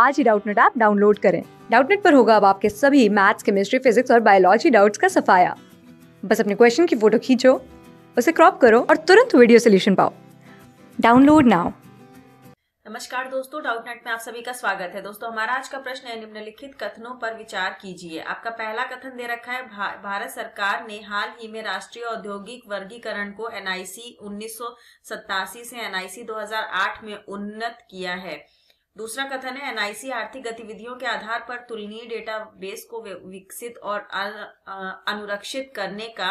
आज ही Doubtnut app download करें डाउटनेट पर होगा अब आपके सभी मैथ्स केमिस्ट्री फिजिक्स और बायोलॉजी डाउट्स का सफाया बस अपने क्वेश्चन की फोटो खींचो उसे क्रॉप करो और तुरंत वीडियो सोल्यूशन पाओ डाउनलोड नाउ नमस्कार दोस्तों डाउटनेट में आप सभी का स्वागत है दोस्तों हमारा आज का प्रश्न है निम्नलिखित कथनों पर विचार कीजिए आपका पहला कथन दे रखा है भा, भारत सरकार ने हाल ही में राष्ट्रीय औद्योगिक वर्गीकरण को एनआईसी उन्नीस से एनआईसी 2008 में उन्नत किया है दूसरा कथन है एनआईसी आर्थिक गतिविधियों के आधार पर तुलनीय डेटा बेस को विकसित और अनुरक्षित करने का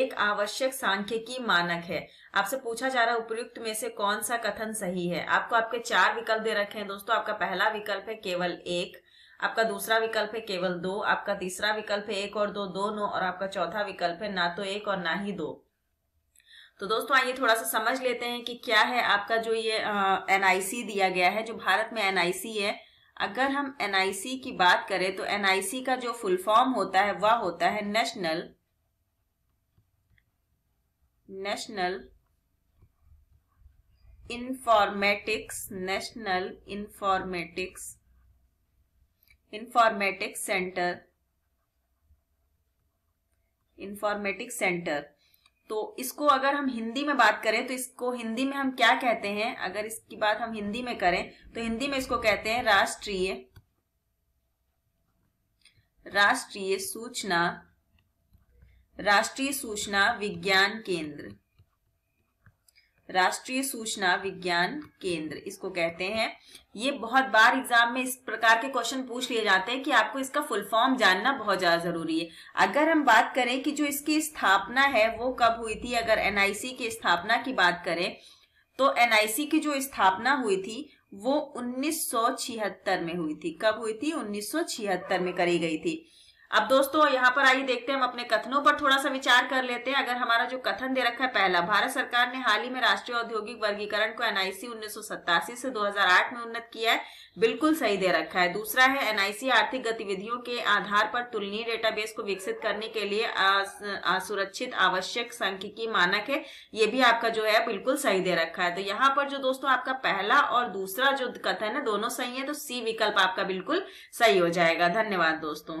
एक आवश्यक सांख्यिकी मानक है आपसे पूछा जा रहा है उपयुक्त में से कौन सा कथन सही है आपको आपके चार विकल्प दे रखे हैं दोस्तों आपका पहला विकल्प है केवल एक आपका दूसरा विकल्प है केवल दो आपका तीसरा विकल्प है एक और दो दोनों और आपका चौथा विकल्प है ना तो एक और ना ही दो तो दोस्तों आइए थोड़ा सा समझ लेते हैं कि क्या है आपका जो ये एनआईसी दिया गया है जो भारत में एनआईसी है अगर हम एनआईसी की बात करें तो एनआईसी का जो फुल फॉर्म होता है वह होता है national national informatics national informatics informatics centre informatics centre तो इसको अगर हम हिंदी में बात करें तो इसको हिंदी में हम क्या कहते हैं अगर इसकी बात हम हिंदी में करें तो हिंदी में इसको कहते हैं राष्ट्रीय राष्ट्रीय सूचना राष्ट्रीय सूचना विज्ञान केंद्र राष्ट्रीय सूचना विज्ञान केंद्र इसको कहते हैं ये बहुत बार एग्जाम में इस प्रकार के क्वेश्चन पूछ लिए जाते हैं कि आपको इसका फुल फॉर्म जानना बहुत ज्यादा जरूरी है अगर हम बात करें कि जो इसकी स्थापना है वो कब हुई थी अगर एनआईसी की स्थापना की बात करें तो एनआईसी की जो स्थापना हुई थी वो उन्नीस में हुई थी कब हुई थी उन्नीस में करी गई थी अब दोस्तों यहाँ पर आइए देखते हैं हम अपने कथनों पर थोड़ा सा विचार कर लेते हैं अगर हमारा जो कथन दे रखा है पहला भारत सरकार ने हाल ही में राष्ट्रीय औद्योगिक वर्गीकरण को एनआईसी उन्नीस से 2008 में उन्नत किया है बिल्कुल सही दे रखा है दूसरा है एनआईसी आर्थिक गतिविधियों के आधार पर तुलनीय डेटाबेस को विकसित करने के लिए असुरक्षित आवश्यक की मानक है ये भी आपका जो है बिल्कुल सही दे रखा है तो यहाँ पर जो दोस्तों आपका पहला और दूसरा जो कथन है दोनों सही है तो सी विकल्प आपका बिल्कुल सही हो जाएगा धन्यवाद दोस्तों